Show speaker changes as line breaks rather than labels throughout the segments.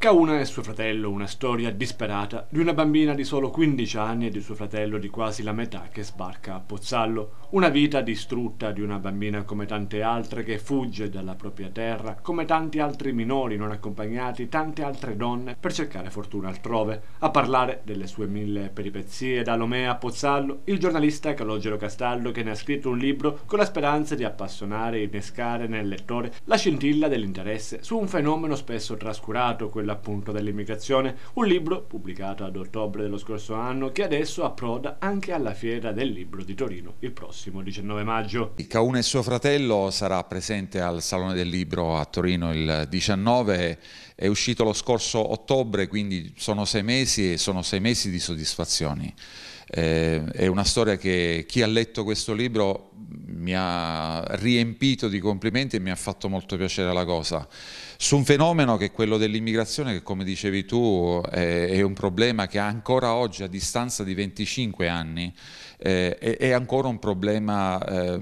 Kauna e suo fratello, una storia disperata di una bambina di solo 15 anni e di suo fratello di quasi la metà che sbarca a Pozzallo, una vita distrutta di una bambina come tante altre che fugge dalla propria terra, come tanti altri minori non accompagnati, tante altre donne per cercare fortuna altrove. A parlare delle sue mille peripezie da Lomea a Pozzallo, il giornalista Calogero Castaldo che ne ha scritto un libro con la speranza di appassionare e innescare nel lettore la scintilla dell'interesse su un fenomeno spesso trascurato, quello appunto dell'immigrazione, un libro pubblicato ad ottobre dello scorso anno che adesso approda anche alla Fiera del Libro di Torino il prossimo 19 maggio. Il Cauna
e suo fratello sarà presente al Salone del Libro a Torino il 19, è uscito lo scorso ottobre, quindi sono sei mesi e sono sei mesi di soddisfazioni. Eh, è una storia che chi ha letto questo libro mi ha riempito di complimenti e mi ha fatto molto piacere la cosa. Su un fenomeno che è quello dell'immigrazione, che come dicevi tu è, è, un problema che ancora oggi, a distanza di 25 anni, eh, è, è, ancora un problema eh,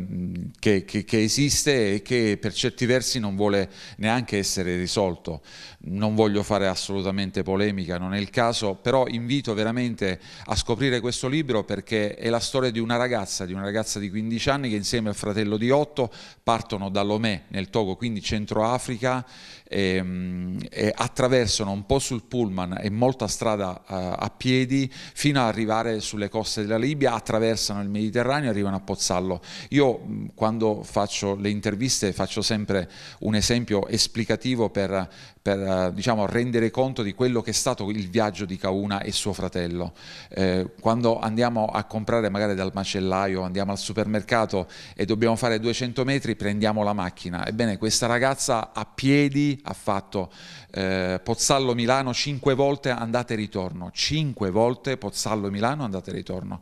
che, che, che, esiste e che per certi versi non vuole neanche essere risolto. Non voglio fare assolutamente polemica, non è il caso, però invito veramente a scoprire questo libro perché è la storia di una ragazza, di una ragazza di 15 anni che insieme Bruno fratello di otto, partono da Lomé nel Togo, quindi Centro Africa, e, ehm, e attraversano un po' sul pullman e molta strada a, eh, a piedi fino ad arrivare sulle coste della Libia, attraversano il Mediterraneo e arrivano a Pozzallo. Io quando faccio le interviste faccio sempre un esempio esplicativo per, per eh, diciamo, rendere conto di quello che è stato il viaggio di Kauna e suo fratello. Eh, quando andiamo a comprare magari dal macellaio, andiamo al supermercato e dobbiamo fare 200 metri, prendiamo la macchina. Ebbene, questa ragazza a piedi ha fatto eh, Pozzallo-Milano cinque volte andate e ritorno, Cinque volte Pozzallo-Milano andate e ritorno.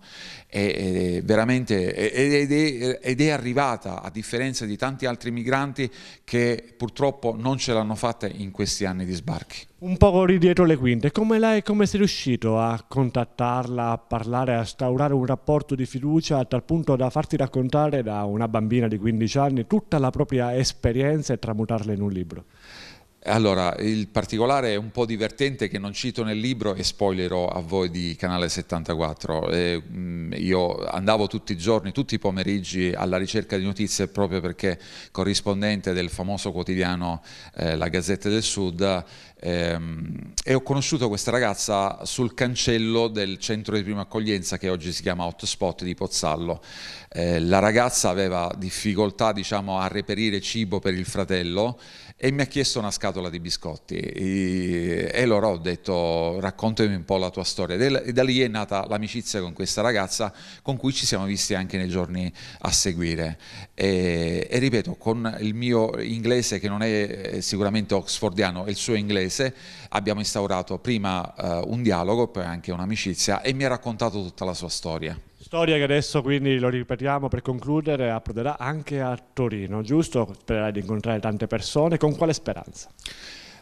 E, e veramente, ed è, ed è arrivata, a differenza di tanti altri migranti che purtroppo non ce l'hanno fatta in questi questi anni di sbarchi.
Un po' ridietro le quinte, come lei, come sei riuscito a contattarla, a parlare, a instaurare un rapporto di fiducia a tal punto da farti raccontare da una bambina di 15 anni tutta la propria esperienza e tramutarla in un libro?
Allora, il particolare è un po' divertente che non cito nel libro e spoilerò a voi di Canale 74. E, mh, mm, io andavo tutti i giorni, tutti i pomeriggi alla ricerca di notizie proprio perché corrispondente del famoso quotidiano eh, La Gazzetta del Sud ehm, e ho conosciuto questa ragazza sul cancello del centro di prima accoglienza che oggi si chiama Hotspot di Pozzallo. Eh, la ragazza aveva difficoltà diciamo, a reperire cibo per il fratello e mi ha chiesto una scatola scatola di biscotti e, e loro ho detto raccontami un po' la tua storia e da lì è nata l'amicizia con questa ragazza con cui ci siamo visti anche nei giorni a seguire e, e ripeto con il mio inglese che non è eh, sicuramente oxfordiano e il suo inglese abbiamo instaurato prima uh, un dialogo poi anche un'amicizia e mi ha raccontato tutta la sua storia.
Storia che adesso quindi lo ripetiamo per concludere approderà anche a Torino, giusto? Sperai di incontrare tante persone, con quale speranza?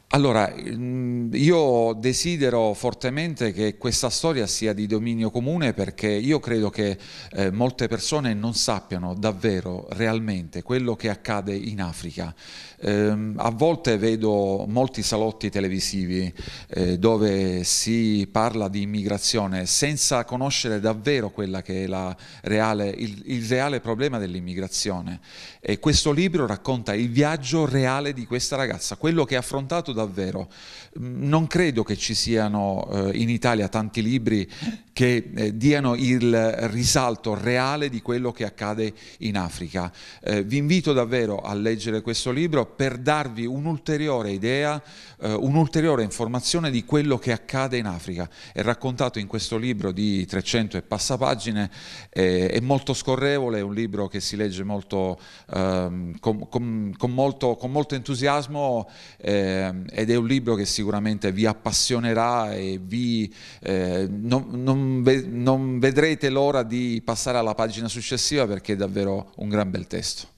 Allora, io desidero fortemente che questa storia sia di dominio comune perché io credo che eh, molte persone non sappiano davvero, realmente, quello che accade in Africa. Eh, a volte vedo molti salotti televisivi eh, dove si parla di immigrazione senza conoscere davvero quella che è reale, il, il reale problema dell'immigrazione. E questo libro racconta il viaggio reale di questa ragazza, quello che ha affrontato davvero. Mm, non credo che ci siano eh, in Italia tanti libri che eh, diano il risalto reale di quello che accade in Africa. Eh, vi invito davvero a leggere questo libro per darvi un'ulteriore idea, eh, un'ulteriore informazione di quello che accade in Africa. È raccontato in questo libro di 300 e passa pagine, eh, è molto scorrevole, è un libro che si legge molto, ehm, con, con, con, molto, con molto entusiasmo. Eh, ed è un libro che sicuramente vi appassionerà e vi, eh, non, non, ve, non vedrete l'ora di passare alla pagina successiva perché è davvero un gran bel testo.